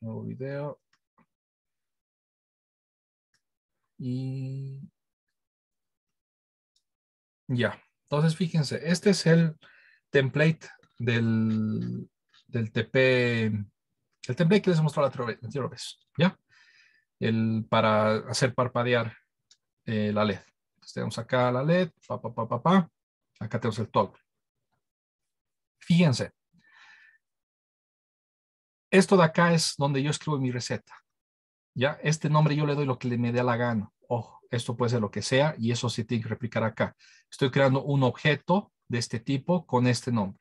nuevo video. Y ya, entonces fíjense, este es el template del, del TP, el template que les mostrado la otra vez, ¿ya? El, para hacer parpadear eh, la LED. Entonces tenemos acá la LED, pa, pa, pa, pa, pa. acá tenemos el toggle. Fíjense, esto de acá es donde yo escribo mi receta. Ya, este nombre yo le doy lo que le me dé la gana. Ojo, esto puede ser lo que sea y eso se tiene que replicar acá. Estoy creando un objeto de este tipo con este nombre.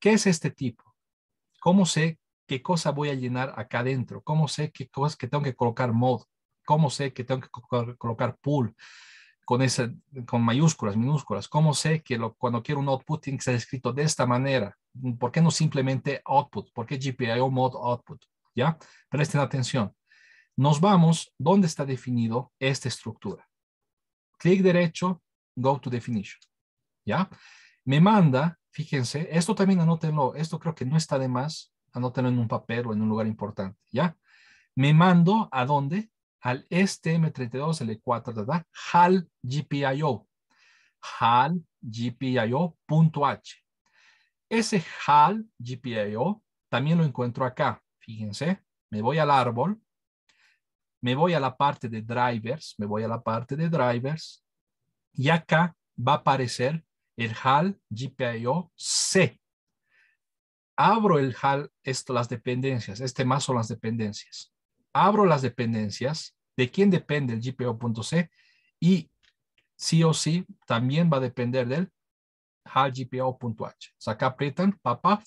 ¿Qué es este tipo? ¿Cómo sé qué cosa voy a llenar acá adentro? ¿Cómo sé qué cosas que tengo que colocar mod? ¿Cómo sé que tengo que colocar pool? con, con mayúsculas, minúsculas? ¿Cómo sé que cuando quiero un output tiene que ser escrito de esta manera? ¿Por qué no simplemente output? ¿Por qué GPIO mode output? ¿Ya? Presten atención. Nos vamos, ¿dónde está definido esta estructura? Clic derecho, go to definition. ¿Ya? Me manda, fíjense, esto también anótenlo, esto creo que no está de más, anótenlo en un papel o en un lugar importante, ¿ya? Me mando a dónde? al stm este, 32 e l 4 ¿verdad? HAL GPIO. HAL GPIO.h. Ese HAL GPIO también lo encuentro acá. Fíjense, me voy al árbol, me voy a la parte de drivers, me voy a la parte de drivers y acá va a aparecer el HAL GPIO C. Abro el HAL, esto, las dependencias, este más son las dependencias abro las dependencias, de quién depende el GPO.c y sí o sí también va a depender del HALGPO.h. GPO.h. O sea, acá aprietan, papá,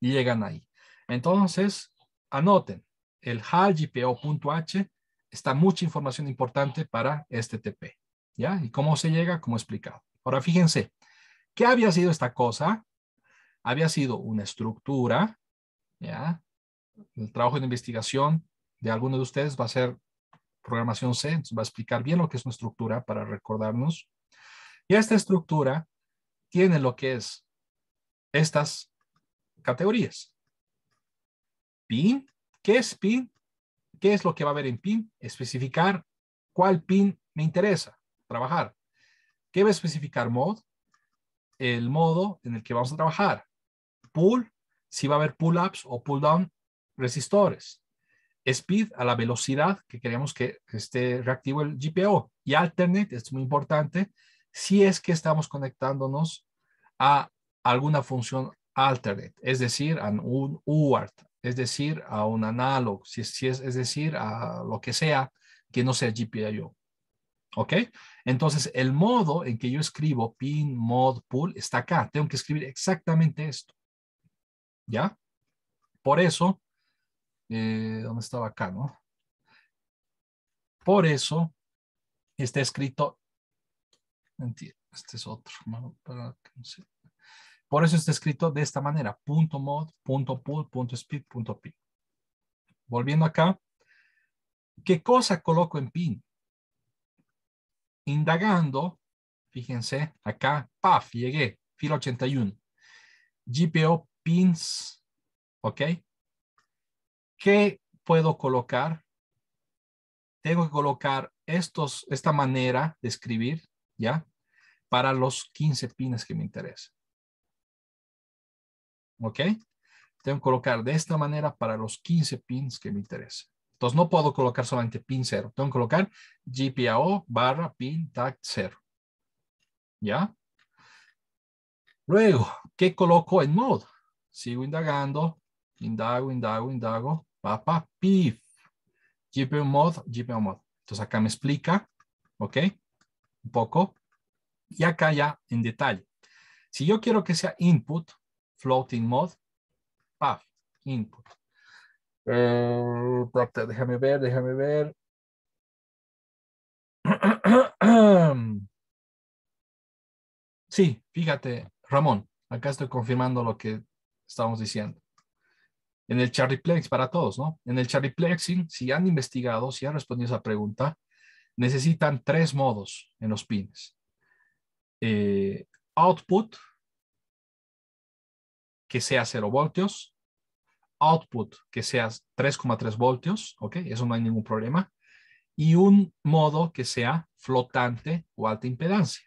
y llegan ahí. Entonces, anoten, el HALGPO.h está mucha información importante para este TP. ¿Ya? ¿Y cómo se llega? Como explicado. Ahora, fíjense, ¿qué había sido esta cosa? Había sido una estructura, ¿ya? El trabajo de investigación de alguno de ustedes va a ser programación C, va a explicar bien lo que es una estructura para recordarnos. Y esta estructura tiene lo que es estas categorías. Pin, ¿qué es pin? ¿Qué es lo que va a haber en pin? Especificar cuál pin me interesa trabajar. ¿Qué va a especificar mod? El modo en el que vamos a trabajar. Pull, si va a haber pull-ups o pull-down resistores speed, a la velocidad que queremos que esté reactivo el GPO Y alternate, es muy importante, si es que estamos conectándonos a alguna función alternate, es decir, a un UART, es decir, a un analog, si, es, es decir, a lo que sea que no sea GPIO. ¿Ok? Entonces, el modo en que yo escribo pin, mod, pull, está acá. Tengo que escribir exactamente esto. ¿Ya? Por eso, eh, ¿dónde estaba acá, no? Por eso está escrito, mentira, este es otro, Por eso está escrito de esta manera, punto mod, punto punto speed, punto pin. Volviendo acá, ¿qué cosa coloco en pin? Indagando, fíjense, acá, paf, llegué, fila 81. GPO pins, ¿ok? ¿Qué puedo colocar? Tengo que colocar estos, esta manera de escribir, ¿ya? Para los 15 pines que me interesan. ¿Ok? Tengo que colocar de esta manera para los 15 pins que me interesa. Entonces no puedo colocar solamente pin 0. Tengo que colocar GPIO barra pin tag 0. ¿Ya? Luego, ¿qué coloco en mode? Sigo indagando, indago, indago, indago. Papá, pif. GPU mod, GPU mod. Entonces acá me explica, ¿ok? Un poco. Y acá ya en detalle. Si yo quiero que sea input, floating mode. paf, input. Eh, déjame ver, déjame ver. Sí, fíjate, Ramón, acá estoy confirmando lo que estamos diciendo en el Plex, para todos, ¿no? En el Plexing, si han investigado, si han respondido esa pregunta, necesitan tres modos en los pines. Eh, output, que sea 0 voltios. Output, que sea 3,3 voltios, ¿ok? Eso no hay ningún problema. Y un modo que sea flotante o alta impedancia.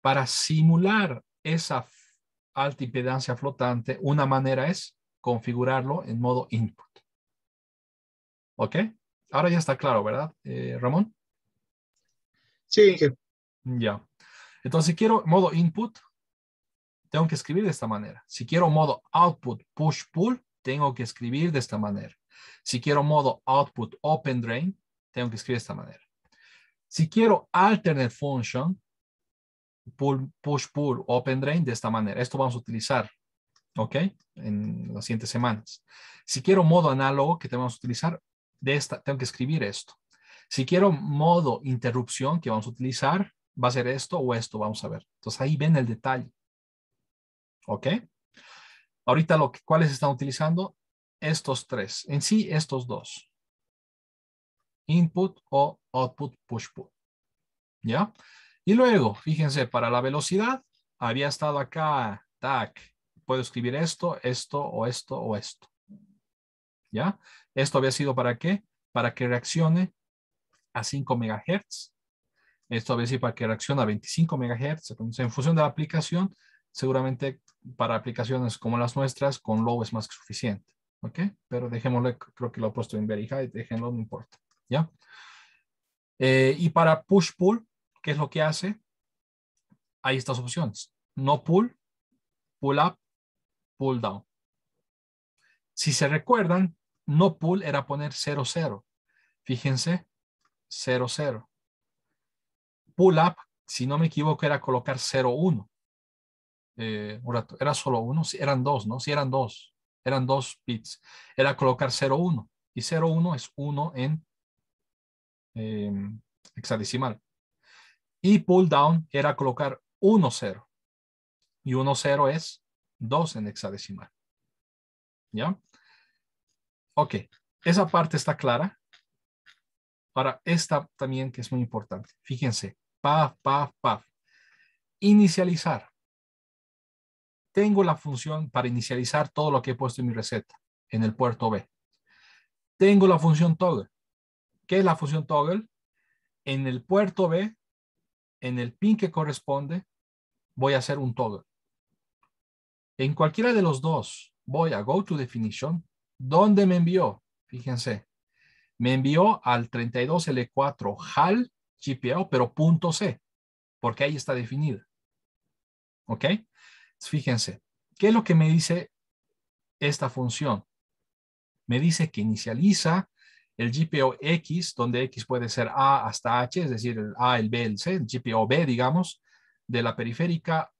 Para simular esa alta impedancia flotante, una manera es configurarlo en modo input. ¿Ok? Ahora ya está claro, ¿verdad, eh, Ramón? Sí. Ya. Entonces, si quiero modo input, tengo que escribir de esta manera. Si quiero modo output push-pull, tengo que escribir de esta manera. Si quiero modo output open drain, tengo que escribir de esta manera. Si quiero alternate function, push, pull, open drain de esta manera. Esto vamos a utilizar ¿ok? En las siguientes semanas. Si quiero modo análogo que te vamos a utilizar, de esta, tengo que escribir esto. Si quiero modo interrupción que vamos a utilizar, va a ser esto o esto, vamos a ver. Entonces ahí ven el detalle. ¿Ok? Ahorita lo que, ¿cuáles están utilizando? Estos tres. En sí, estos dos. Input o output push pull. ¿Ya? Y luego, fíjense, para la velocidad, había estado acá, tac, puedo escribir esto, esto o esto o esto. ¿Ya? Esto había sido para qué? Para que reaccione a 5 MHz. Esto había sido para que reaccione a 25 MHz. Entonces, en función de la aplicación, seguramente para aplicaciones como las nuestras, con low es más que suficiente. ¿Ok? Pero dejémosle, creo que lo he puesto en very high, déjenlo, no importa. ¿Ya? Eh, y para push-pull, ¿qué es lo que hace? Hay estas opciones. No pull, pull up pull down. Si se recuerdan, no pull era poner 0, 0. Fíjense, 0, 0. Pull up, si no me equivoco, era colocar 0, 1. Eh, un rato, era solo uno, eran dos, ¿no? Si eran dos, eran dos bits. Era colocar 0, 1. Y 0, 1 es 1 en eh, hexadecimal. Y pull down era colocar 1, 0. Y 1, 0 es 2 en hexadecimal. ¿Ya? Ok, esa parte está clara. Para esta también que es muy importante. Fíjense, paf, paf, paf. Inicializar. Tengo la función para inicializar todo lo que he puesto en mi receta, en el puerto B. Tengo la función toggle. ¿Qué es la función toggle? En el puerto B, en el pin que corresponde, voy a hacer un toggle. En cualquiera de los dos, voy a Go to Definition. ¿Dónde me envió? Fíjense. Me envió al 32L4 HAL GPO, pero punto C, porque ahí está definida. ¿Ok? Fíjense. ¿Qué es lo que me dice esta función? Me dice que inicializa el GPO X, donde X puede ser A hasta H, es decir, el A, el B, el C, el GPO B, digamos, de la periférica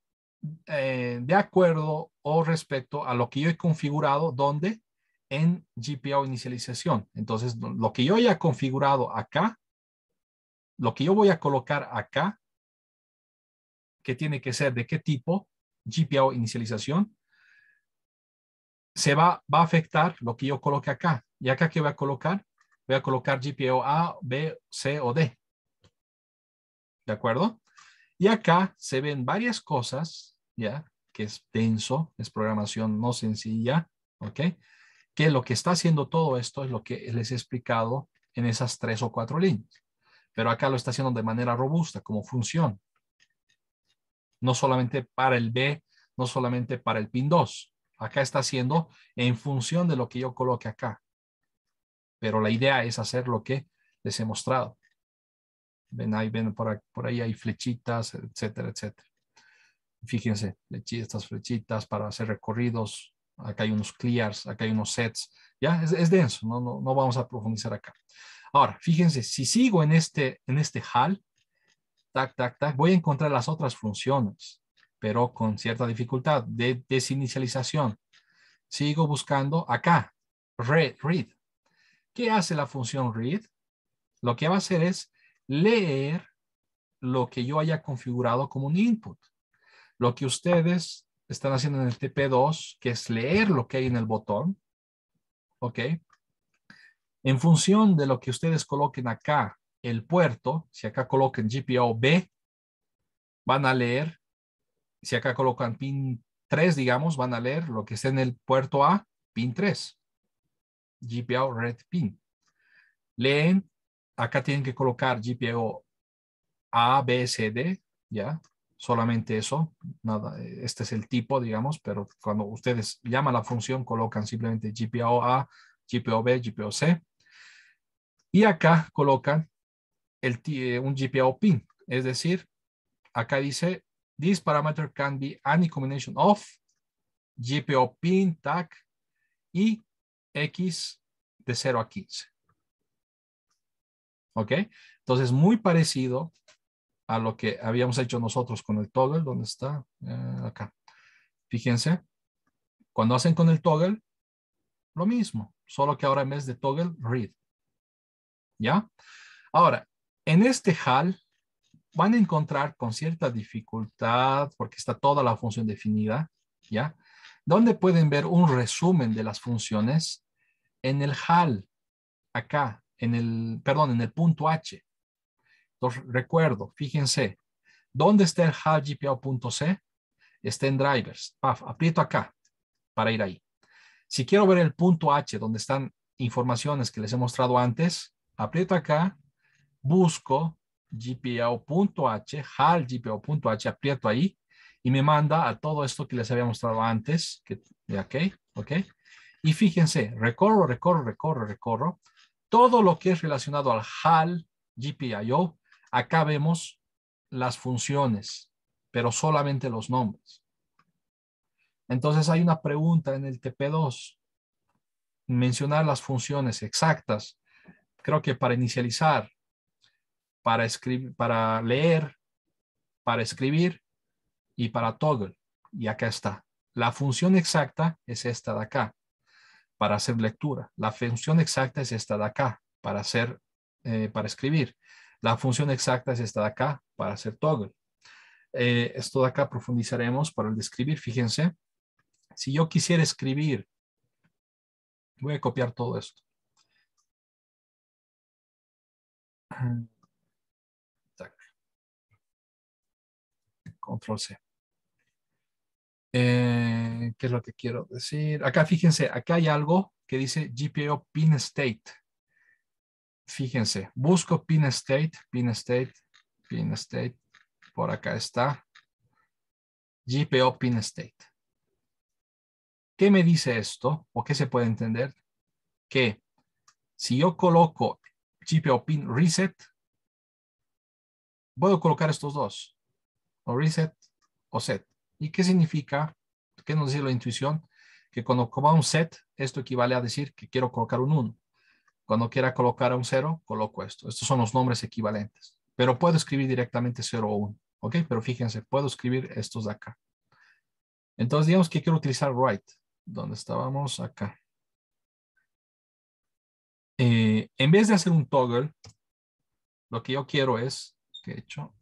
eh, de acuerdo o respecto a lo que yo he configurado, ¿dónde? en GPIO inicialización. Entonces, lo que yo haya configurado acá, lo que yo voy a colocar acá, que tiene que ser de qué tipo, GPIO inicialización, se va, va a afectar lo que yo coloque acá. ¿Y acá qué voy a colocar? Voy a colocar GPIO A, B, C o D. ¿De acuerdo? Y acá se ven varias cosas ¿ya? Que es denso, es programación no sencilla, ¿ok? Que lo que está haciendo todo esto es lo que les he explicado en esas tres o cuatro líneas. Pero acá lo está haciendo de manera robusta, como función. No solamente para el B, no solamente para el pin 2. Acá está haciendo en función de lo que yo coloque acá. Pero la idea es hacer lo que les he mostrado. Ven ahí, ven por ahí hay flechitas, etcétera, etcétera. Fíjense, estas flechitas para hacer recorridos. Acá hay unos clears, acá hay unos sets. Ya, es, denso, ¿no? No, vamos a profundizar acá. Ahora, fíjense, si sigo en este, en este hall. tac, tac, tac, voy a encontrar las otras funciones, pero con cierta dificultad de desinicialización. Sigo buscando acá, read, read. ¿Qué hace la función read? Lo que va a hacer es leer lo que yo haya configurado como un input. Lo que ustedes están haciendo en el TP2, que es leer lo que hay en el botón, ¿ok? En función de lo que ustedes coloquen acá, el puerto, si acá coloquen GPO B, van a leer, si acá colocan pin 3, digamos, van a leer lo que está en el puerto A, pin 3, GPO red pin. Leen, acá tienen que colocar GPO A, B, C, D, ¿ya? solamente eso, nada, eh, este es el tipo, digamos, pero cuando ustedes llaman la función, colocan simplemente GPO A, GPO B, GPO C, y acá colocan el, eh, un GPO pin, es decir, acá dice, this parameter can be any combination of GPO pin, tag, y X de 0 a 15. ¿Ok? Entonces, muy parecido a lo que habíamos hecho nosotros con el toggle, ¿Dónde está eh, acá. Fíjense, cuando hacen con el toggle, lo mismo, solo que ahora en vez de toggle, read. ¿Ya? Ahora, en este HAL van a encontrar con cierta dificultad, porque está toda la función definida, ¿ya? Donde pueden ver un resumen de las funciones en el HAL, acá, en el, perdón, en el punto H recuerdo, fíjense, ¿dónde está el hal_gpio.c, Está en drivers. aprieto acá para ir ahí. Si quiero ver el punto H, donde están informaciones que les he mostrado antes, aprieto acá, busco gpo.h, halgpo.h, aprieto ahí y me manda a todo esto que les había mostrado antes, que, ok, ok. Y fíjense, recorro, recorro, recorro, recorro. Todo lo que es relacionado al HAL, GPIO, Acá vemos las funciones, pero solamente los nombres. Entonces hay una pregunta en el TP2. Mencionar las funciones exactas. Creo que para inicializar, para, para leer, para escribir y para toggle. Y acá está. La función exacta es esta de acá, para hacer lectura. La función exacta es esta de acá, para hacer, eh, para escribir. La función exacta es esta de acá para hacer toggle. Eh, esto de acá profundizaremos para el describir. Fíjense, si yo quisiera escribir, voy a copiar todo esto. Control C. Eh, ¿Qué es lo que quiero decir? Acá fíjense, acá hay algo que dice GPIO pin state fíjense, busco pin state, pin state, pin state, por acá está, GPO pin state. ¿Qué me dice esto? ¿O qué se puede entender? Que si yo coloco GPO pin reset, puedo colocar estos dos, o reset o set. ¿Y qué significa? ¿Qué nos dice la intuición? Que cuando coma un set, esto equivale a decir que quiero colocar un 1. Cuando quiera colocar un cero, coloco esto. Estos son los nombres equivalentes. Pero puedo escribir directamente 0 o 1. ¿Ok? Pero fíjense, puedo escribir estos de acá. Entonces, digamos que quiero utilizar write. Donde estábamos acá. Eh, en vez de hacer un toggle, lo que yo quiero es, que hecho,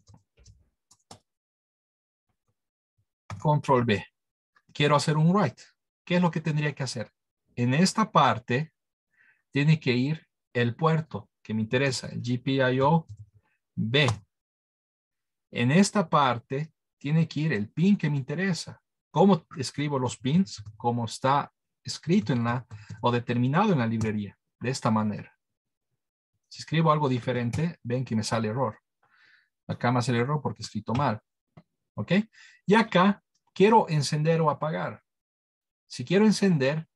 control B. Quiero hacer un write. ¿Qué es lo que tendría que hacer? En esta parte, tiene que ir el puerto que me interesa, el GPIO B. En esta parte tiene que ir el pin que me interesa. ¿Cómo escribo los pins? Como está escrito en la o determinado en la librería, de esta manera. Si escribo algo diferente, ven que me sale error. Acá me el error porque escrito mal. ¿Ok? Y acá quiero encender o apagar. Si quiero encender,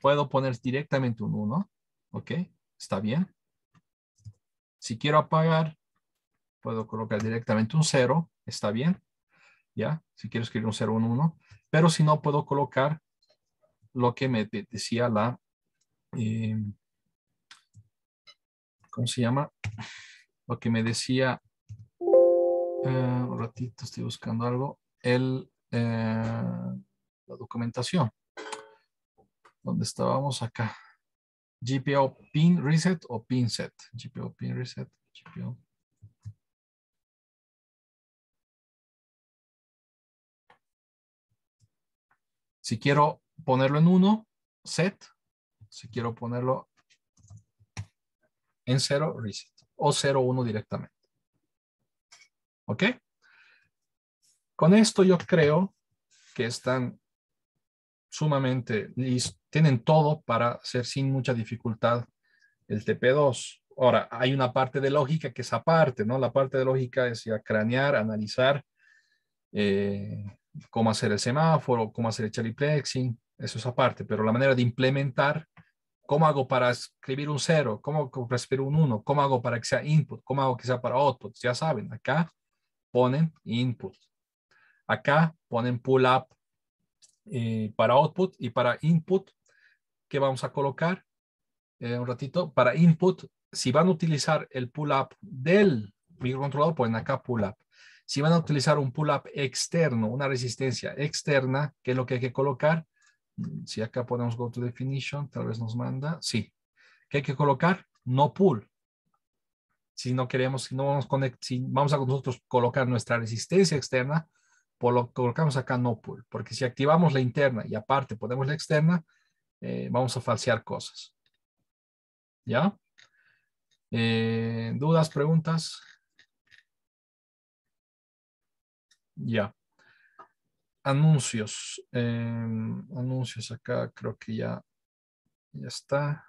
puedo poner directamente un 1. ¿Ok? ¿Está bien? Si quiero apagar, puedo colocar directamente un 0. ¿Está bien? ¿Ya? Si quiero escribir un 0, un 1. Pero si no, puedo colocar lo que me decía la... Eh, ¿Cómo se llama? Lo que me decía... Eh, un ratito, estoy buscando algo. El, eh, la documentación dónde estábamos acá. GPO pin reset o pin set. GPO pin reset. GPO. Si quiero ponerlo en 1, set. Si quiero ponerlo en 0, reset. O 0, 1 directamente. ¿Ok? Con esto yo creo que están sumamente listos tienen todo para hacer sin mucha dificultad el TP2. Ahora, hay una parte de lógica que es aparte, ¿no? La parte de lógica es ya cranear, analizar, eh, cómo hacer el semáforo, cómo hacer el chaliplexing, eso es aparte, pero la manera de implementar, cómo hago para escribir un cero, cómo para un uno, cómo hago para que sea input, cómo hago que sea para output, ya saben, acá ponen input, acá ponen pull up eh, para output y para input que vamos a colocar eh, un ratito para input. Si van a utilizar el pull up del microcontrolador, pueden acá pull up. Si van a utilizar un pull up externo, una resistencia externa, ¿qué es lo que hay que colocar. Mm, si acá ponemos go to definition, tal vez nos manda. Sí. ¿Qué hay que colocar? No pull. Si no queremos, si no vamos, conectar, si vamos a nosotros colocar nuestra resistencia externa, por lo colocamos acá no pull, porque si activamos la interna y aparte ponemos la externa, eh, vamos a falsear cosas. ¿Ya? Eh, ¿Dudas, preguntas? Ya. Anuncios. Em, anuncios acá creo que ya, ya está.